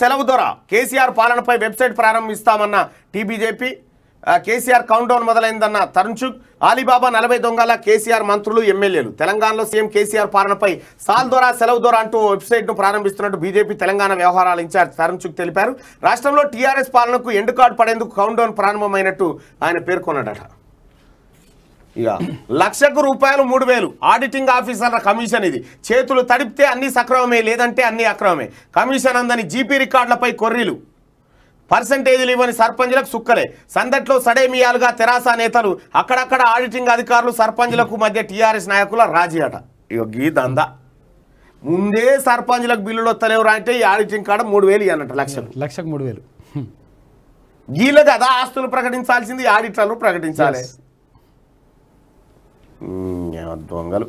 సెలవు ద్వారా కేసీఆర్ పాలనపై website ప్రారంభిస్తామన్న TBJP KCR countdown మొదలైందన్న తరుణ్చుక్ Alibaba నలభై దొంగల కేసీఆర్ మంత్రులు ఎమ్మెల్యేలు తెలంగాణలో సీఎం కేసీఆర్ పాలనపై సాల్ ద్వారా సెలవు ద్వారా అంటూ వెబ్సైట్ను ప్రారంభిస్తున్నట్టు బీజేపీ తెలంగాణ వ్యవహారాల ఇన్ఛార్జ్ తరుణ్చుక్ తెలిపారు రాష్ట్రంలో టీఆర్ఎస్ పాలనకు కార్డు పడేందుకు కౌంటౌన్ ప్రారంభమైనట్టు ఆయన పేర్కొన్నాడట ఇక లక్షకు రూపాయలు మూడు వేలు ఆడిటింగ్ ఆఫీసర్ల కమిషన్ ఇది చేతులు తడిపితే అన్ని సక్రమమే లేదంటే అన్ని అక్రమమే కమిషన్ అందని జీపీ రికార్డులపై కొర్రీలు పర్సంటేజీలు ఇవ్వని సర్పంచ్లకు సుక్కలే సందట్లో సడేమియాలుగా తెరాస నేతలు అక్కడక్కడ ఆడిటింగ్ అధికారులు సర్పంచ్లకు మధ్య టీఆర్ఎస్ నాయకుల రాజీ అట ఇక గీ ముందే సర్పంచ్లకు బిల్లులు వస్తలేవు అంటే ఈ ఆడిటింగ్ కాడ మూడు వేలు ఇవ్వనట లక్షలు లక్షకు మూడు వేలు వీళ్ళు కదా ఆస్తులు ప్రకటించాల్సింది ఆడిటర్లు ప్రకటించాలి దొంగలు